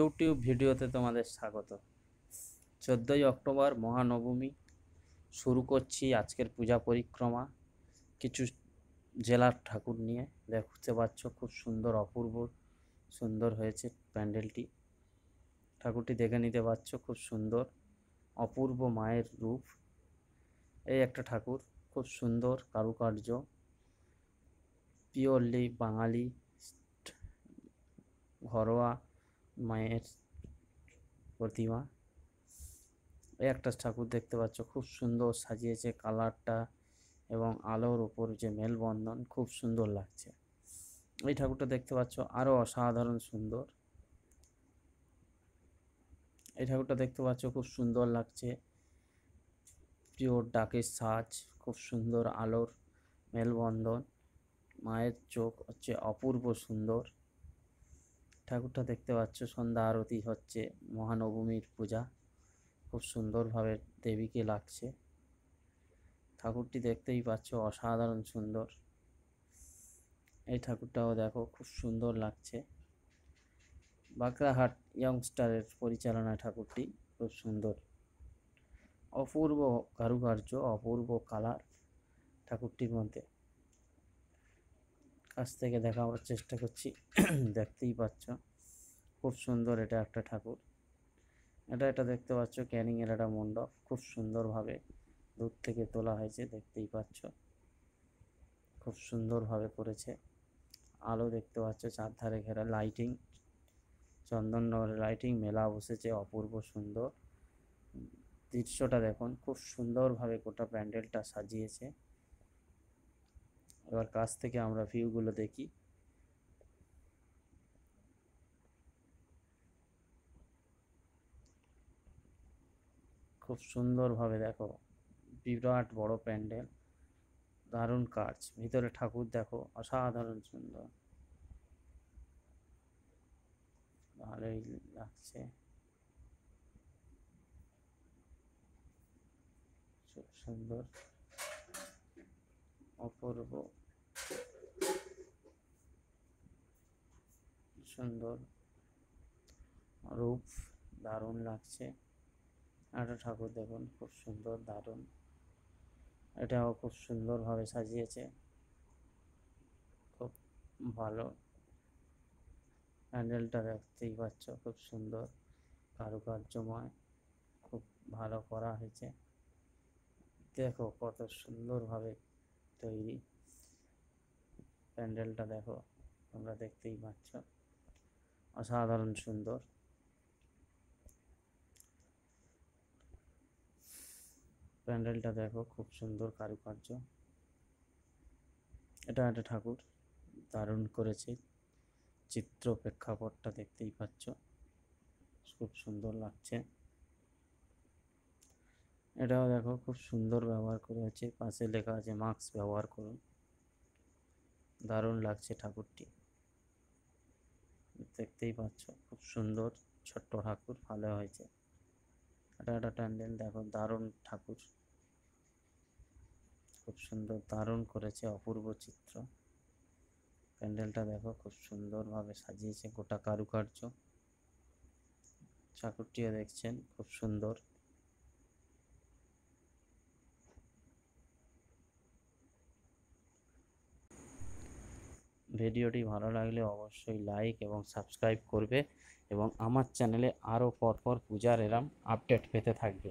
YouTube ভিডিওতে তোমাদের স্বাগত চোদ্দই অক্টোবর মহানবমী শুরু করছি আজকের পূজা পরিক্রমা কিছু জেলার ঠাকুর নিয়ে দেখতে পাচ্ছ খুব সুন্দর অপূর্ব সুন্দর হয়েছে প্যান্ডেলটি ঠাকুরটি দেখে নিতে পারছ খুব সুন্দর অপূর্ব মায়ের রূপ এই একটা ঠাকুর খুব সুন্দর কারুকার্য পিওরলি বাঙালি ঘরোয়া মায়ের প্রতিমা এই একটা ঠাকুর দেখতে পাচ্ছ খুব সুন্দর সাজিয়েছে কালারটা এবং আলোর ওপর যে মেলবন্ধন খুব সুন্দর লাগছে এই ঠাকুরটা দেখতে পাচ্ছ আরও অসাধারণ সুন্দর এই ঠাকুরটা দেখতে পাচ্ছ খুব সুন্দর লাগছে পিওর ডাকের সাজ খুব সুন্দর আলোর মেলবন্ধন মায়ের চোখ হচ্ছে অপূর্ব সুন্দর ঠাকুরটা দেখতে পাচ্ছ সন্ধ্যা আরতি হচ্ছে মহানবমীর পূজা খুব সুন্দরভাবে দেবীকে লাগছে ঠাকুরটি দেখতেই পাচ্ছ অসাধারণ সুন্দর এই ঠাকুরটাও দেখো খুব সুন্দর লাগছে বাঁকড়াহাট ইয়ংস্টারের পরিচালনা ঠাকুরটি খুব সুন্দর অপূর্ব কারুকার্য অপূর্ব কালার ঠাকুরটির মধ্যে কাছ থেকে দেখাবার চেষ্টা করছি দেখতেই পাচ্ছ খুব সুন্দর এটা একটা ঠাকুর এটা এটা দেখতে পাচ্ছ এর একটা মণ্ডপ খুব সুন্দরভাবে দূর থেকে তোলা হয়েছে দেখতেই পাচ্ছ খুব সুন্দরভাবে করেছে আলো দেখতে পাচ্ছ চারধারে ঘেরা লাইটিং চন্দননগরের লাইটিং মেলা বসেছে অপূর্ব সুন্দর দৃশ্যটা দেখুন খুব সুন্দরভাবে গোটা প্যান্ডেলটা সাজিয়েছে এবার কাছ থেকে আমরা ভিউগুলো দেখি খুব সুন্দরভাবে দেখো বিরাট বড় প্যান্ডেল দারুণ কাজ ভিতরে ঠাকুর দেখো অসাধারণ সুন্দর ভালোই লাগছে খুব সুন্দর অপূর্ব সুন্দর রূপ দারুণ লাগছে একটা ঠাকুর দেখুন খুব সুন্দর দারুণ এটাও খুব সুন্দরভাবে সাজিয়েছে খুব ভালো প্যান্ডেলটা দেখতেই পাচ্ছ খুব সুন্দর কারুকার্যময় খুব ভালো করা হয়েছে দেখো কত সুন্দরভাবে তৈরি প্যান্ডেলটা দেখো তোমরা দেখতেই পাচ্ছ অসাধারণ সুন্দর প্যান্ডেলটা দেখো খুব সুন্দর কারুকার্য এটা একটা ঠাকুর দারুণ করেছে চিত্র প্রেক্ষাপটটা দেখতেই পাচ্ছ খুব সুন্দর লাগছে এটাও দেখো খুব সুন্দর ব্যবহার করে আছে পাশে লেখা আছে মাস্ক ব্যবহার করুন দারুণ লাগছে ঠাকুরটি দেখতেই পাচ্ছ খুব সুন্দর ছোট্ট ঠাকুর ভালো হয়েছে এটা একটা প্যান্ডেল দেখো দারুণ ঠাকুর খুব সুন্দর দারুণ করেছে অপূর্ব চিত্র প্যান্ডেলটা দেখো খুব সুন্দরভাবে সাজিয়েছে গোটা কারুকার্য ঠাকুরটিও দেখছেন খুব সুন্দর ভিডিওটি ভালো লাগলে অবশ্যই লাইক এবং সাবস্ক্রাইব করবে এবং আমার চ্যানেলে আরও পরপর পূজার এরাম আপডেট পেতে থাকবে